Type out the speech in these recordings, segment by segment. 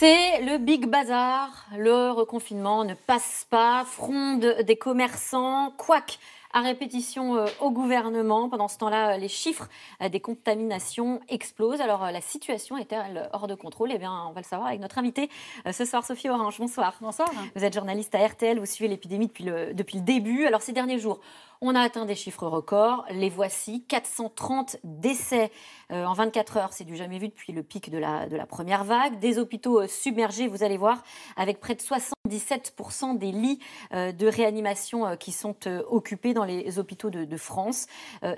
C'est le big bazar. Le reconfinement ne passe pas. Fronde des commerçants. Quoique à répétition euh, au gouvernement. Pendant ce temps-là, euh, les chiffres euh, des contaminations explosent. Alors, la situation est-elle hors de contrôle Eh bien, on va le savoir avec notre invitée ce soir, Sophie Orange. Bonsoir. Bonsoir. Vous êtes journaliste à RTL, vous suivez l'épidémie depuis le, depuis le début. Alors, ces derniers jours, on a atteint des chiffres records, les voici, 430 décès euh, en 24 heures, c'est du jamais vu depuis le pic de la, première vague, des hôpitaux euh, submergés, vous allez voir, avec près de 77% des lits euh, de réanimation qui sont occupés dans les hôpitaux de, France.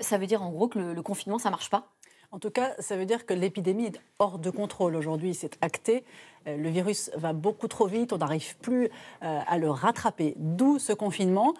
ça veut dire en gros que le, confinement, ça marche pas en tout cas, ça veut dire que l'épidémie est hors de contrôle aujourd'hui, c'est acté. Le virus va beaucoup trop vite, on n'arrive plus à le rattraper. D'où ce confinement.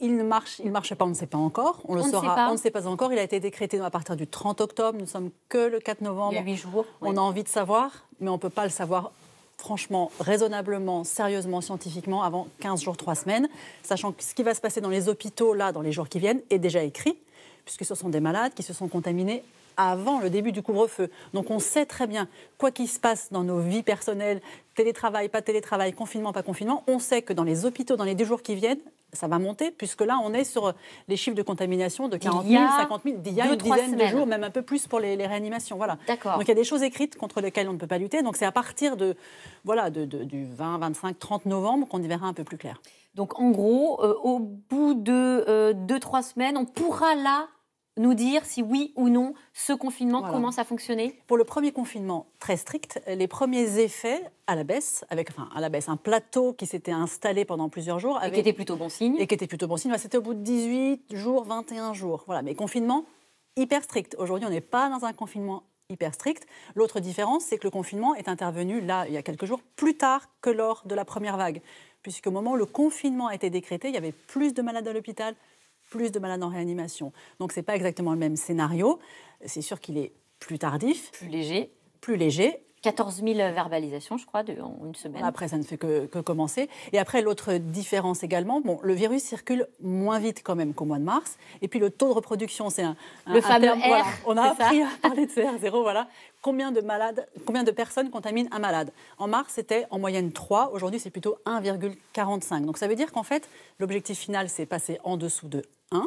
Il ne marche, il marche pas, on ne sait pas encore. On le saura, on ne sait pas encore. Il a été décrété à partir du 30 octobre. Nous sommes que le 4 novembre. Il y a 8 jours. On a envie de savoir, mais on ne peut pas le savoir franchement, raisonnablement, sérieusement, scientifiquement, avant 15 jours, 3 semaines, sachant que ce qui va se passer dans les hôpitaux, là, dans les jours qui viennent, est déjà écrit, puisque ce sont des malades qui se sont contaminés avant le début du couvre-feu. Donc on sait très bien, quoi qu'il se passe dans nos vies personnelles, télétravail, pas télétravail, confinement, pas confinement, on sait que dans les hôpitaux, dans les deux jours qui viennent, ça va monter, puisque là, on est sur euh, les chiffres de contamination de 40 000, 50 000, d'il y a une dizaine de jours, même un peu plus pour les, réanimations. Voilà. Donc il y a des choses écrites contre lesquelles on ne peut pas lutter. Donc c'est à partir de, voilà, du 20, 25, 30 novembre qu'on y verra un peu plus clair. Donc en gros, euh, au bout de 2-3 euh, semaines, on pourra là nous dire si oui ou non ce confinement commence à fonctionner Pour le premier confinement très strict, les premiers effets à la baisse, avec à la baisse, un plateau qui s'était installé pendant plusieurs jours. et qui était plutôt bon signe. Et qui était plutôt bon signe. C'était au bout de 18 jours, 21 jours. Voilà, mais confinement hyper strict. Aujourd'hui, on n'est pas dans un confinement hyper strict. L'autre différence, c'est que le confinement est intervenu là, il y a quelques jours, plus tard que lors de la première vague. Puisqu'au moment où le confinement a été décrété, il y avait plus de malades à l'hôpital, plus de malades en réanimation. Donc ce n'est pas exactement le même scénario. C'est sûr qu'il est plus tardif. Plus léger. Plus léger 14 000 verbalisations, je crois, de, en une semaine. Après, ça ne fait que, commencer. Et après, l'autre différence également, bon, le virus circule moins vite quand même qu'au mois de mars. Et puis, le taux de reproduction, c'est un, Le fameux R. on a appris à parler de r 0 voilà. Combien de, malades, combien de personnes contaminent un malade En mars, c'était en moyenne 3. Aujourd'hui, c'est plutôt 1,45. Donc, ça veut dire qu'en fait, l'objectif final, c'est passer en dessous de 1.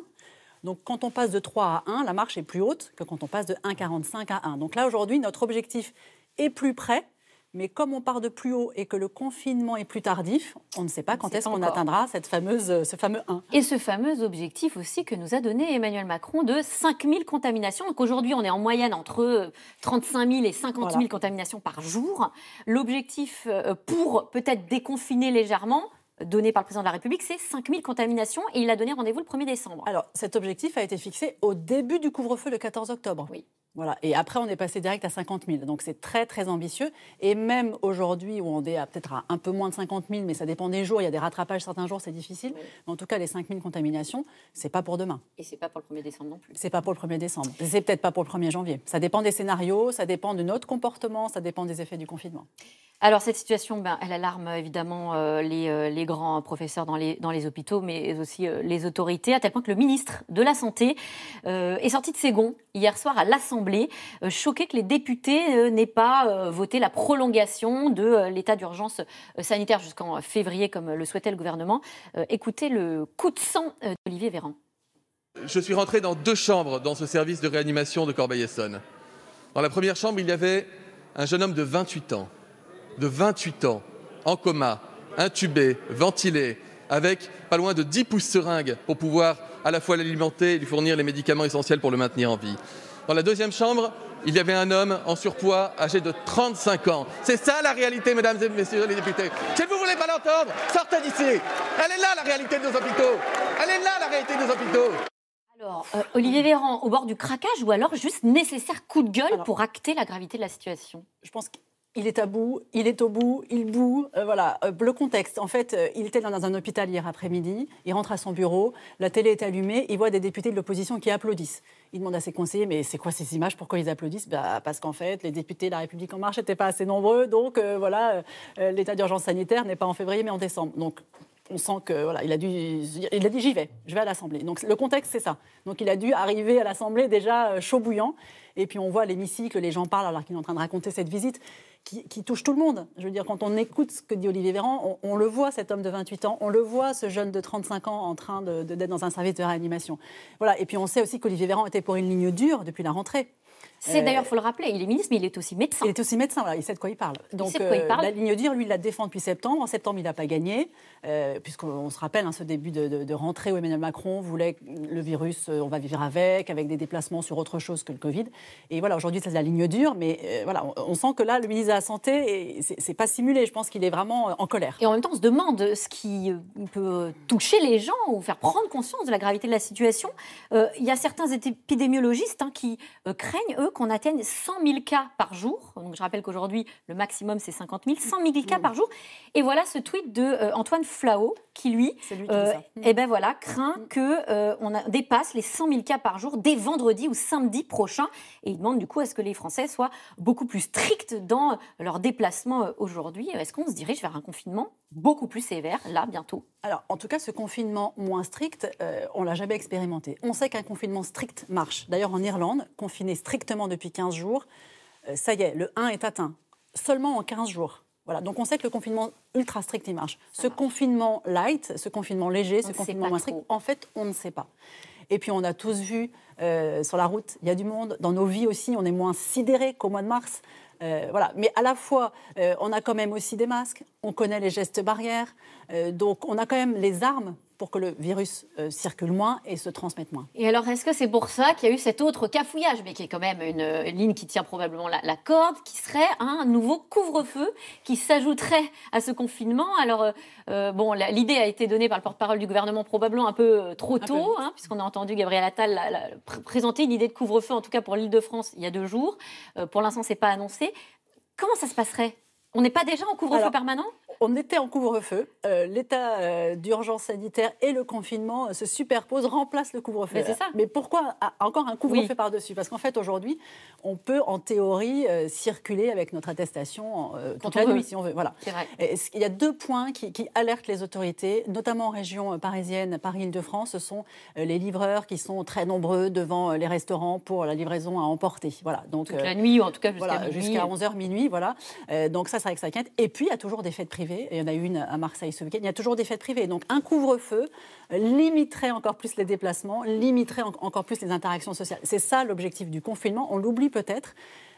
Donc quand on passe de 3 à 1, la marche est plus haute que quand on passe de 1,45 à 1. Donc là aujourd'hui, notre objectif et plus près. Mais comme on part de plus haut et que le confinement est plus tardif, on ne sait pas quand est-ce qu'on atteindra cette fameuse, euh, ce fameux 1. Et ce fameux objectif aussi que nous a donné Emmanuel Macron de 5000 contaminations. Donc aujourd'hui, on est en moyenne entre 35 euh, 000 et 50 000 contaminations par jour. L'objectif euh, pour peut-être déconfiner légèrement, donné par le président de la République, c'est 5000 contaminations et il a donné rendez-vous le 1er décembre. Alors cet objectif a été fixé au début du couvre-feu le 14 octobre. Oui. Et après, on est passé direct à 50 000. Donc c'est très, très ambitieux. Et même aujourd'hui, où on est peut-être à un peu moins de 50 000, mais ça dépend des jours, il y a des rattrapages certains jours, c'est difficile. en tout cas, les 5 000 contaminations, ce n'est pas pour demain. Et c'est pas pour le 1er décembre non plus. C'est pas pour le 1er décembre. C'est peut-être pas pour le 1er janvier. Ça dépend des scénarios, ça dépend de notre comportement, ça dépend des effets du confinement. Alors cette situation, ben, elle alarme évidemment euh, euh, les, grands professeurs dans les, hôpitaux, mais aussi euh, les autorités, à tel point que le ministre de la Santé est sorti de ses gonds hier soir à l'Assemblée euh, choqué que les députés euh, n'aient pas euh, voté la prolongation de l'état d'urgence sanitaire jusqu'en février, comme le souhaitait le gouvernement. Écoutez le coup de sang d'Olivier Véran. Je suis rentré dans deux chambres dans ce service de réanimation de Corbeil-Essonne. Dans la première chambre, il y avait un jeune homme de 28 ans, de 28 ans, en coma, intubé, ventilé, avec pas loin de 10 pouces seringues pour pouvoir à la fois l'alimenter et lui fournir les médicaments essentiels pour le maintenir en vie. Dans la deuxième chambre, il y avait un homme en surpoids âgé de 35 ans. C'est ça la réalité, mesdames et messieurs les députés. Si vous ne voulez pas l'entendre, sortez d'ici. Elle est là la réalité de nos hôpitaux. Elle est là la réalité de nos hôpitaux. Alors, euh, Olivier Véran, au bord du craquage ou alors juste nécessaire coup de gueule pour acter la gravité de la situation Je pense il est à bout, il est au bout, il boue. Euh, voilà, euh, le contexte. En fait, euh, il était dans un hôpital hier après-midi, il rentre à son bureau, la télé est allumée, il voit des députés de l'opposition qui applaudissent. Il demande à ses conseillers, mais c'est quoi ces images Pourquoi ils applaudissent bah, Parce qu'en fait, les députés de La République En Marche n'étaient pas assez nombreux, donc voilà, l'état d'urgence sanitaire n'est pas en février, mais en décembre. Donc, on sent que voilà, il a dû, il a dit j'y vais, je vais à l'Assemblée. Donc le contexte c'est ça. Donc il a dû arriver à l'Assemblée déjà chaud bouillant. Et puis on voit l'hémicycle, les gens parlent alors qu'il est en train de raconter cette visite qui, touche tout le monde. Je veux dire, quand on écoute ce que dit Olivier Véran, on, le voit, cet homme de 28 ans, on le voit, ce jeune de 35 ans en train d'être dans un service de réanimation. Voilà. Et puis on sait aussi qu'Olivier Véran était pour une ligne dure depuis la rentrée. C'est euh, d'ailleurs, il faut le rappeler, il est ministre, mais il est aussi médecin. Il est aussi médecin, il sait de quoi il parle. Donc, euh, la ligne dure, lui, il la défend depuis septembre. En septembre, il n'a pas gagné, euh, puisqu'on se rappelle hein, ce début de, rentrée où Emmanuel Macron voulait le virus, on va vivre avec, avec des déplacements sur autre chose que le Covid. Et voilà, aujourd'hui, c'est la ligne dure, mais voilà, on, sent que là, le ministre de la Santé, c'est pas simulé. Je pense qu'il est vraiment en colère. Et en même temps, on se demande ce qui peut toucher les gens ou faire prendre conscience de la gravité de la situation. Il y a certains épidémiologistes hein, qui craignent, eux, qu'on atteigne 100 000 cas par jour. Donc, je rappelle qu'aujourd'hui, le maximum, c'est 50 000. 100 000 cas mmh. par jour. Et voilà ce tweet de euh, Antoine Flao, qui lui, et euh, mmh. eh ben voilà, craint mmh. qu'on euh, dépasse les 100 000 cas par jour dès vendredi ou samedi prochain. Et il demande du coup est ce que les Français soient beaucoup plus stricts dans leurs déplacements aujourd'hui. Est-ce qu'on se dirige vers un confinement beaucoup plus sévère là bientôt en tout cas, ce confinement moins strict, euh, on l'a jamais expérimenté. On sait qu'un confinement strict marche. D'ailleurs, en Irlande, confiné strictement depuis 15 jours, euh, ça y est, le 1 est atteint. Seulement en 15 jours. Voilà, donc on sait que le confinement ultra strict, il marche. ce confinement light, ce confinement léger, ce confinement moins strict, en fait, on ne sait pas. Et puis on a tous vu euh, sur la route, il y a du monde. Dans nos vies aussi, on est moins sidéré qu'au mois de mars. Euh, Mais à la fois, euh, on a quand même aussi des masques, on connaît les gestes barrières, euh, donc on a quand même les armes pour que le virus euh, circule moins et se transmette moins. Et alors, est-ce que c'est pour ça qu'il y a eu cet autre cafouillage, mais qui est quand même une, ligne qui tient probablement la, corde, qui serait un nouveau couvre-feu qui s'ajouterait à ce confinement Alors, euh, euh, bon, l'idée a été donnée par le porte-parole du gouvernement probablement un peu trop tôt, hein, puisqu'on a entendu Gabriel Attal présenter une idée de couvre-feu, en tout cas pour l'île de France, il y a deux jours. pour l'instant, c'est pas annoncé. Comment ça se passerait on n'est pas déjà en couvre-feu permanent on était en couvre-feu. Euh, l'état euh, d'urgence sanitaire et le confinement euh, se superposent, remplacent le couvre-feu. Mais, Mais, pourquoi encore un couvre-feu par-dessus Parce qu'en fait, aujourd'hui, on peut, en théorie, circuler avec notre attestation toute la nuit, si on veut. Voilà. il y a deux points qui, alertent les autorités, notamment en région parisienne, Paris-Île-de-France. Ce sont les livreurs qui sont très nombreux devant les restaurants pour la livraison à emporter. Voilà. Donc, toute la nuit, ou en tout cas jusqu'à voilà, 11h, minuit. Voilà. donc ça, c'est ça inquiète. Et puis, il y a toujours des fêtes privées il y en a une à Marseille ce week-end. Il y a toujours des fêtes privées. Donc un couvre-feu limiterait encore plus les déplacements, limiterait encore plus les interactions sociales. C'est ça l'objectif du confinement. On l'oublie peut-être.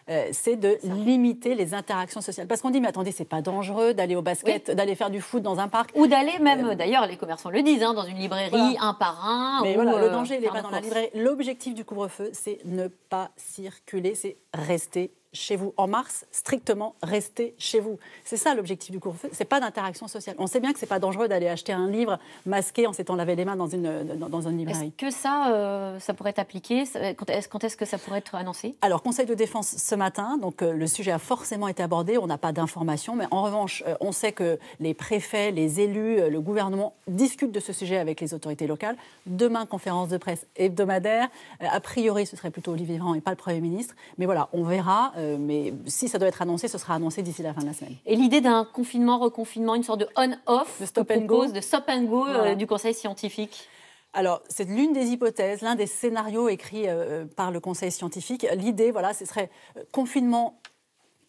Euh, c'est de limiter les interactions sociales. Parce qu'on dit, mais attendez, c'est pas dangereux d'aller au basket, d'aller faire du foot dans un parc. Ou d'aller euh, même, d'ailleurs, les commerçants le disent, hein, dans une librairie, un par un. Mais le euh, danger, n'est pas dans la librairie. L'objectif du couvre-feu, c'est ne pas circuler, c'est rester chez vous en mars, strictement restez chez vous. C'est ça l'objectif du couvre-feu, c'est pas d'interaction sociale. On sait bien que c'est pas dangereux d'aller acheter un livre masqué en s'étant lavé les mains dans une, dans, un une librairie. Est-ce que ça, euh, ça pourrait être appliqué Quand est-ce, que ça pourrait être annoncé Alors, Conseil de défense ce matin, donc euh, le sujet a forcément été abordé, on n'a pas d'informations, mais en revanche, euh, on sait que les préfets, les élus, le gouvernement discutent de ce sujet avec les autorités locales. Demain, conférence de presse hebdomadaire. a priori, ce serait plutôt Olivier Véran et pas le Premier ministre, mais voilà, on verra. Euh, mais si ça doit être annoncé, ce sera annoncé d'ici la fin de la semaine. Et l'idée d'un confinement, reconfinement, une sorte de on-off, de stop and go, de go euh, du Conseil scientifique alors, c'est l'une des hypothèses, l'un des scénarios écrits euh, par le Conseil scientifique. L'idée, voilà, ce serait confinement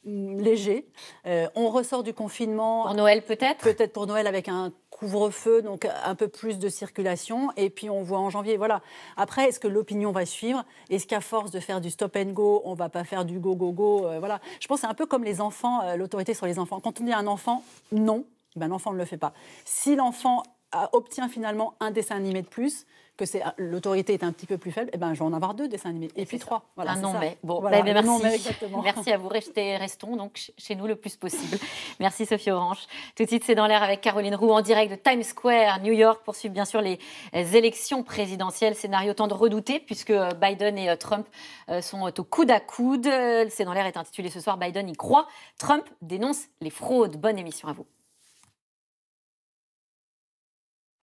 Mm, léger. Euh, on ressort du confinement. Pour Noël peut-être Peut-être pour Noël avec un couvre-feu, donc un peu plus de circulation. Et puis on voit en janvier, voilà. Après, est-ce que l'opinion va suivre Est-ce qu'à force de faire du stop and go, on va pas faire du go go go Voilà. Je pense c'est un peu comme les enfants, euh, l'autorité sur les enfants. Quand on dit à un enfant non, eh ben, l'enfant ne le fait pas. Si l'enfant obtient finalement un dessin animé de plus, que c'est ah, l'autorité est un petit peu plus faible, eh ben, je vais en avoir deux dessins animés. Et puis trois. Voilà, un bah, non, mais. Bon, merci. à vous. restons donc chez nous le plus possible. merci Sophie Orange. Tout de suite, c'est dans l'air avec Caroline Roux en direct de Times Square, New York, poursuivent bien sûr les élections présidentielles. Scénario tant de redouter, puisque euh, Biden et euh, Trump euh, sont au coude à coude. C'est dans l'air est intitulé ce soir Biden y croit, Trump dénonce les fraudes. Bonne émission à vous.